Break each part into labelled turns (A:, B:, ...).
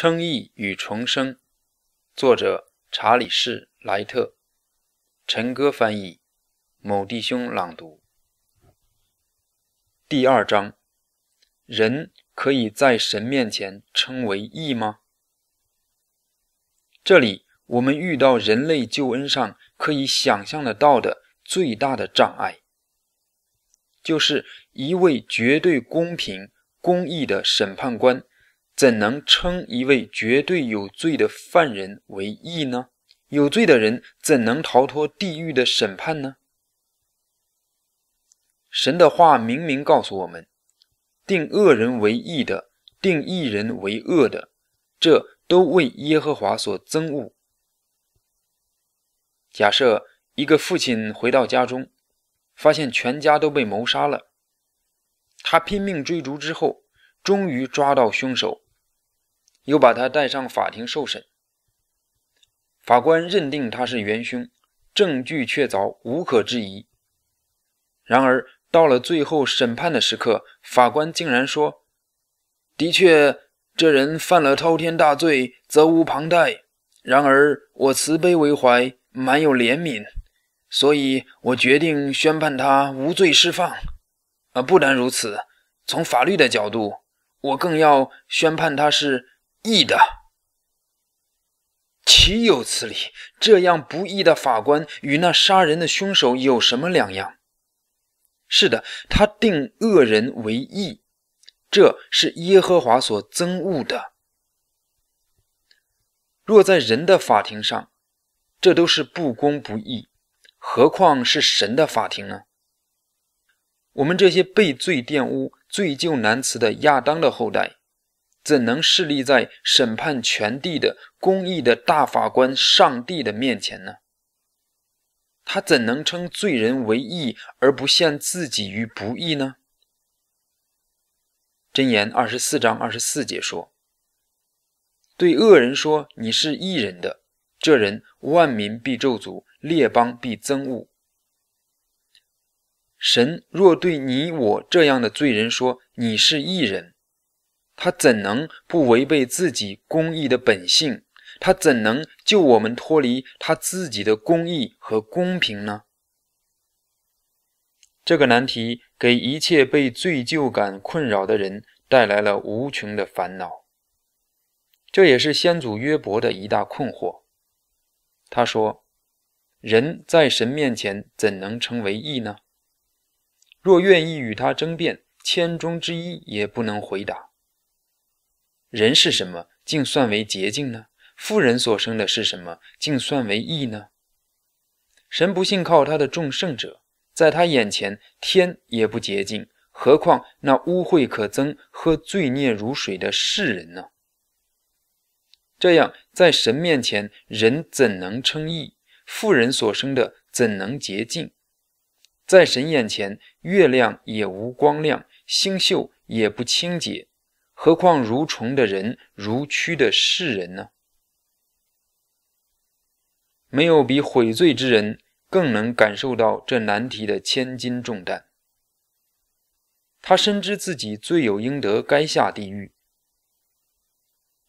A: 称义与重生，作者查理士·莱特，陈哥翻译，某弟兄朗读。第二章：人可以在神面前称为义吗？这里我们遇到人类救恩上可以想象得到的最大的障碍，就是一位绝对公平、公义的审判官。怎能称一位绝对有罪的犯人为义呢？有罪的人怎能逃脱地狱的审判呢？神的话明明告诉我们：定恶人为义的，定义人为恶的，这都为耶和华所憎恶。假设一个父亲回到家中，发现全家都被谋杀了，他拼命追逐之后，终于抓到凶手。又把他带上法庭受审，法官认定他是元凶，证据确凿，无可置疑。然而到了最后审判的时刻，法官竟然说：“的确，这人犯了滔天大罪，责无旁贷。然而我慈悲为怀，满有怜悯，所以我决定宣判他无罪释放。”啊，不单如此，从法律的角度，我更要宣判他是。义的，岂有此理！这样不义的法官，与那杀人的凶手有什么两样？是的，他定恶人为义，这是耶和华所憎恶的。若在人的法庭上，这都是不公不义，何况是神的法庭呢？我们这些被罪玷污、罪疚难辞的亚当的后代。怎能势立在审判全地的公义的大法官上帝的面前呢？他怎能称罪人为义而不陷自己于不义呢？箴言二十四章二十四节说：“对恶人说你是义人的，这人万民必咒诅，列邦必憎恶。神若对你我这样的罪人说你是义人，”他怎能不违背自己公义的本性？他怎能救我们脱离他自己的公义和公平呢？这个难题给一切被罪疚感困扰的人带来了无穷的烦恼。这也是先祖约伯的一大困惑。他说：“人在神面前怎能成为义呢？若愿意与他争辩，千中之一也不能回答。”人是什么？竟算为洁净呢？富人所生的是什么？竟算为义呢？神不信靠他的众圣者，在他眼前天也不洁净，何况那污秽可憎和罪孽如水的世人呢？这样，在神面前，人怎能称义？富人所生的怎能洁净？在神眼前，月亮也无光亮，星宿也不清洁。何况如虫的人，如蛆的世人呢？没有比悔罪之人更能感受到这难题的千斤重担。他深知自己罪有应得，该下地狱。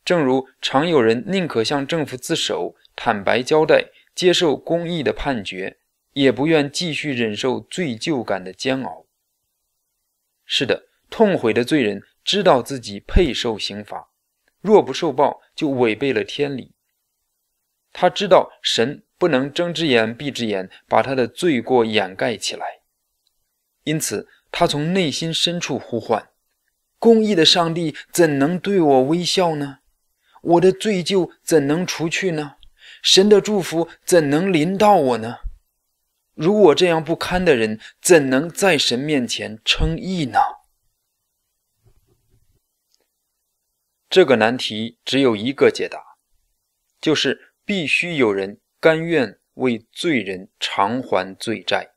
A: 正如常有人宁可向政府自首、坦白交代、接受公义的判决，也不愿继续忍受罪疚感的煎熬。是的，痛悔的罪人。知道自己配受刑罚，若不受报，就违背了天理。他知道神不能睁只眼闭只眼，把他的罪过掩盖起来，因此他从内心深处呼唤：公义的上帝怎能对我微笑呢？我的罪疚怎能除去呢？神的祝福怎能临到我呢？如我这样不堪的人，怎能在神面前称义呢？这个难题只有一个解答，就是必须有人甘愿为罪人偿还罪债，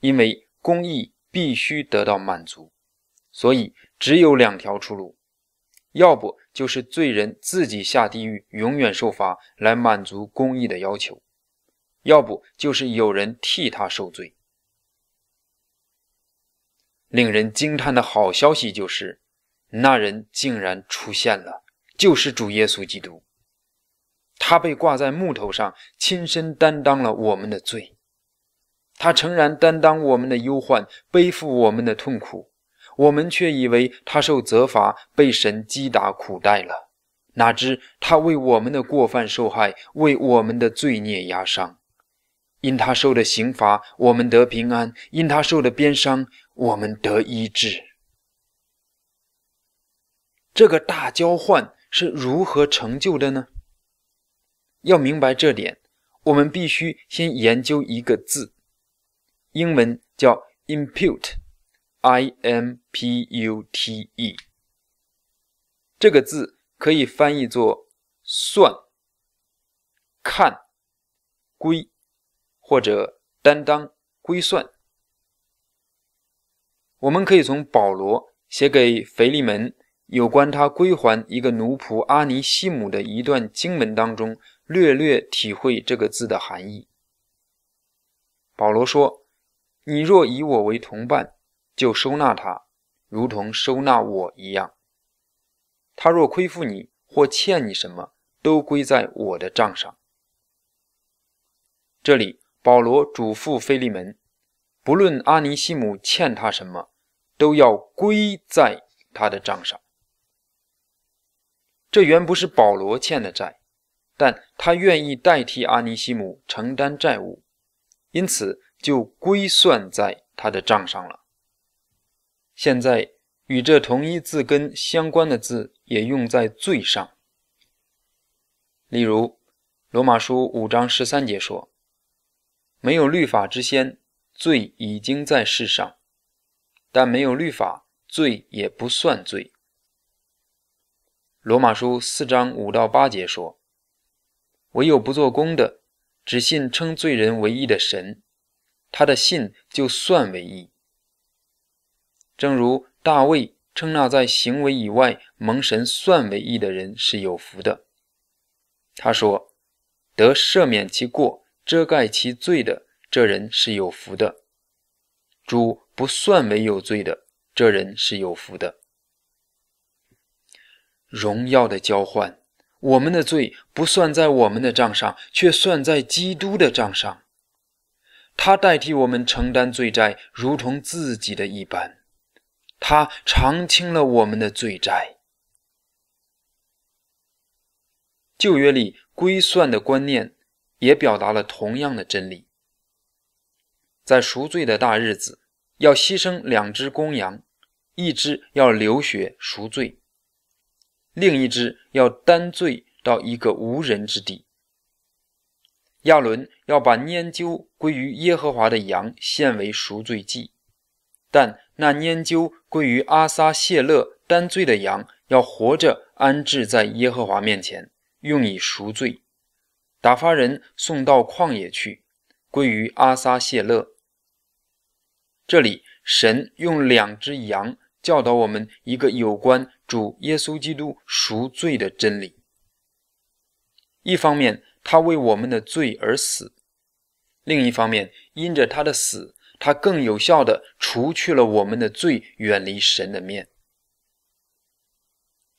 A: 因为公义必须得到满足，所以只有两条出路：要不就是罪人自己下地狱永远受罚来满足公义的要求，要不就是有人替他受罪。令人惊叹的好消息就是。那人竟然出现了，就是主耶稣基督。他被挂在木头上，亲身担当了我们的罪。他诚然担当我们的忧患，背负我们的痛苦。我们却以为他受责罚，被神击打苦待了。哪知他为我们的过犯受害，为我们的罪孽压伤。因他受的刑罚，我们得平安；因他受的鞭伤，我们得医治。这个大交换是如何成就的呢？要明白这点，我们必须先研究一个字，英文叫 impute，i m p u t e。这个字可以翻译作算、看、归，或者担当、归算。我们可以从保罗写给腓利门。有关他归还一个奴仆阿尼西姆的一段经文当中，略略体会这个字的含义。保罗说：“你若以我为同伴，就收纳他，如同收纳我一样。他若亏负你或欠你什么，都归在我的账上。”这里保罗嘱咐菲利门，不论阿尼西姆欠他什么，都要归在他的账上。这原不是保罗欠的债，但他愿意代替阿尼西姆承担债务，因此就归算在他的账上了。现在与这同一字根相关的字也用在“罪”上，例如《罗马书》五章十三节说：“没有律法之先，罪已经在世上；但没有律法，罪也不算罪。”罗马书四章五到八节说：“唯有不做功的，只信称罪人为义的神，他的信就算为义。正如大卫称那在行为以外蒙神算为义的人是有福的。他说：得赦免其过、遮盖其罪的这人是有福的。主不算为有罪的这人是有福的。”荣耀的交换，我们的罪不算在我们的账上，却算在基督的账上。他代替我们承担罪债，如同自己的一般。他偿清了我们的罪债。旧约里归算的观念也表达了同样的真理。在赎罪的大日子，要牺牲两只公羊，一只要流血赎罪。另一只要单罪到一个无人之地。亚伦要把拈阄归于耶和华的羊献为赎罪祭，但那拈阄归于阿撒谢勒单罪的羊要活着安置在耶和华面前，用以赎罪。打发人送到旷野去，归于阿撒谢勒。这里神用两只羊。教导我们一个有关主耶稣基督赎罪的真理。一方面，他为我们的罪而死；另一方面，因着他的死，他更有效的除去了我们的罪，远离神的面。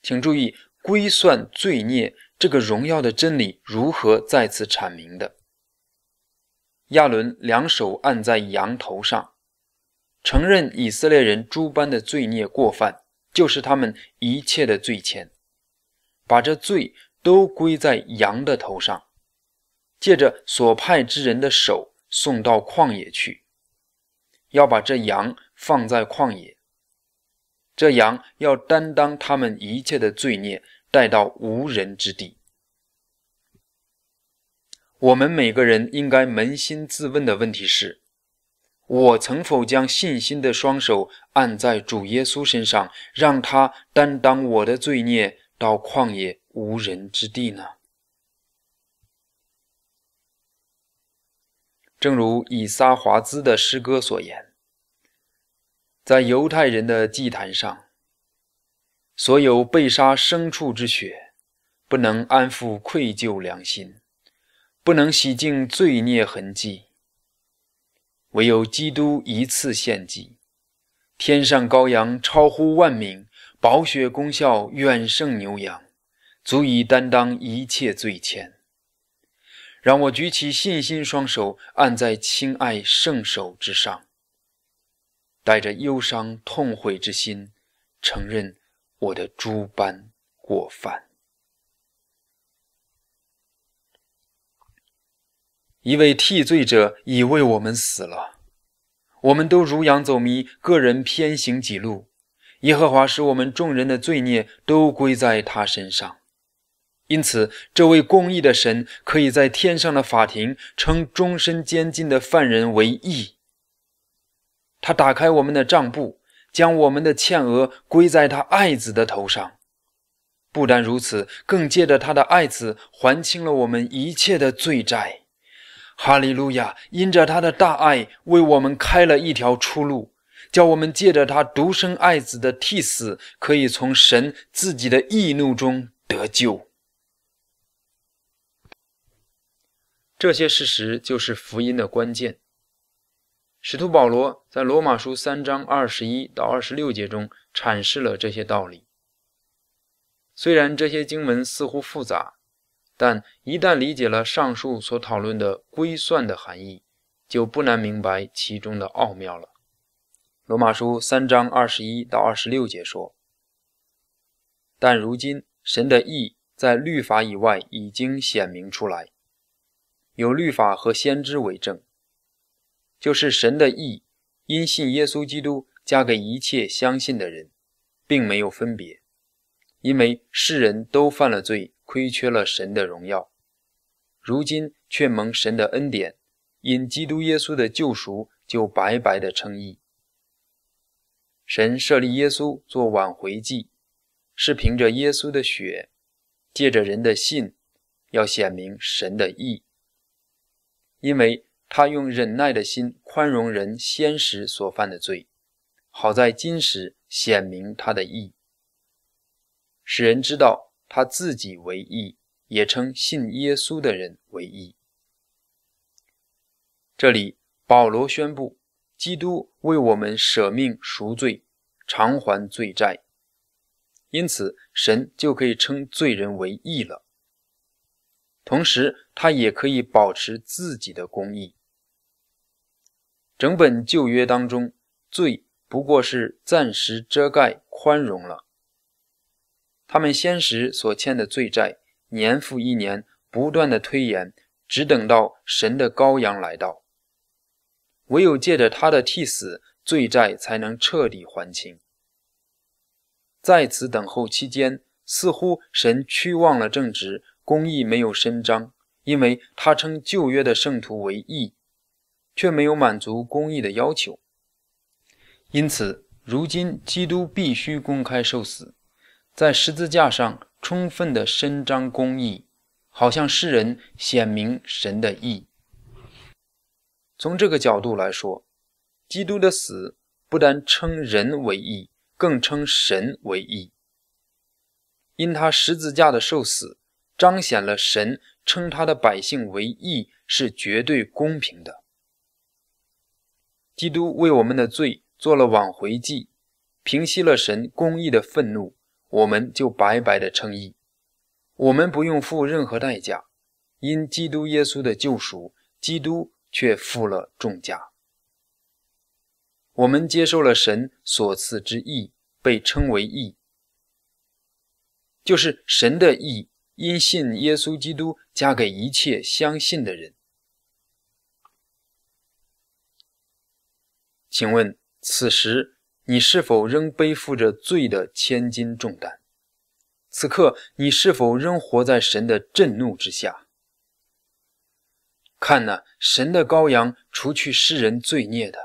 A: 请注意“归算罪孽”这个荣耀的真理如何再次阐明的。亚伦两手按在羊头上。承认以色列人诸般的罪孽过犯，就是他们一切的罪愆，把这罪都归在羊的头上，借着所派之人的手送到旷野去，要把这羊放在旷野，这羊要担当他们一切的罪孽，带到无人之地。我们每个人应该扪心自问的问题是。我曾否将信心的双手按在主耶稣身上，让他担当我的罪孽，到旷野无人之地呢？正如以撒华兹的诗歌所言，在犹太人的祭坛上，所有被杀牲畜之血，不能安抚愧疚良心，不能洗净罪孽痕迹。唯有基督一次献祭，天上羔羊超乎万民，宝血功效远胜牛羊，足以担当一切罪愆。让我举起信心双手，按在亲爱圣手之上，带着忧伤痛悔之心，承认我的诸般过犯。一位替罪者已为我们死了。我们都如羊走迷，各人偏行己路。耶和华使我们众人的罪孽都归在他身上，因此这位公义的神可以在天上的法庭称终身监禁的犯人为义。他打开我们的账簿，将我们的欠额归在他爱子的头上。不但如此，更借着他的爱子还清了我们一切的罪债。哈利路亚！因着他的大爱，为我们开了一条出路，叫我们借着他独生爱子的替死，可以从神自己的义怒中得救。这些事实就是福音的关键。使徒保罗在罗马书三章二十一到二十六节中阐释了这些道理。虽然这些经文似乎复杂。但一旦理解了上述所讨论的规算的含义，就不难明白其中的奥妙了。罗马书三章二十一到二十六节说：“但如今神的意在律法以外已经显明出来，有律法和先知为证，就是神的意，因信耶稣基督加给一切相信的人，并没有分别，因为世人都犯了罪。”亏缺了神的荣耀，如今却蒙神的恩典，因基督耶稣的救赎，就白白的称义。神设立耶稣做挽回祭，是凭着耶稣的血，借着人的信，要显明神的义。因为他用忍耐的心宽容人先时所犯的罪，好在今时显明他的义，使人知道。他自己为义，也称信耶稣的人为义。这里保罗宣布，基督为我们舍命赎罪，偿还罪债，因此神就可以称罪人为义了。同时，他也可以保持自己的公义。整本旧约当中，罪不过是暂时遮盖、宽容了。他们先时所欠的罪债，年复一年不断的推延，只等到神的羔羊来到，唯有借着他的替死，罪债才能彻底还清。在此等候期间，似乎神屈忘了正直公义没有伸张，因为他称旧约的圣徒为义，却没有满足公义的要求。因此，如今基督必须公开受死。在十字架上充分的伸张公义，好像世人显明神的义。从这个角度来说，基督的死不单称人为义，更称神为义。因他十字架的受死，彰显了神称他的百姓为义是绝对公平的。基督为我们的罪做了挽回祭，平息了神公义的愤怒。我们就白白的称义，我们不用付任何代价，因基督耶稣的救赎，基督却付了重价。我们接受了神所赐之义，被称为义，就是神的义，因信耶稣基督加给一切相信的人。请问此时。你是否仍背负着罪的千斤重担？此刻，你是否仍活在神的震怒之下？看那神的羔羊，除去世人罪孽的；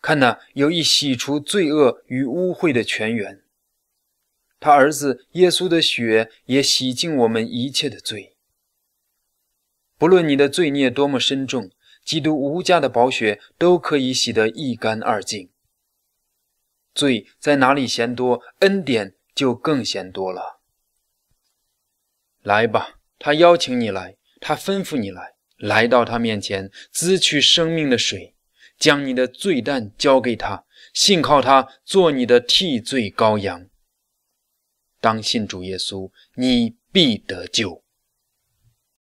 A: 看那有意洗除罪恶与污秽的泉源。他儿子耶稣的血也洗净我们一切的罪。不论你的罪孽多么深重，基督无价的宝血都可以洗得一干二净。罪在哪里嫌多，恩典就更嫌多了。来吧，他邀请你来，他吩咐你来，来到他面前，支取生命的水，将你的罪担交给他，信靠他做你的替罪羔羊。当信主耶稣，你必得救。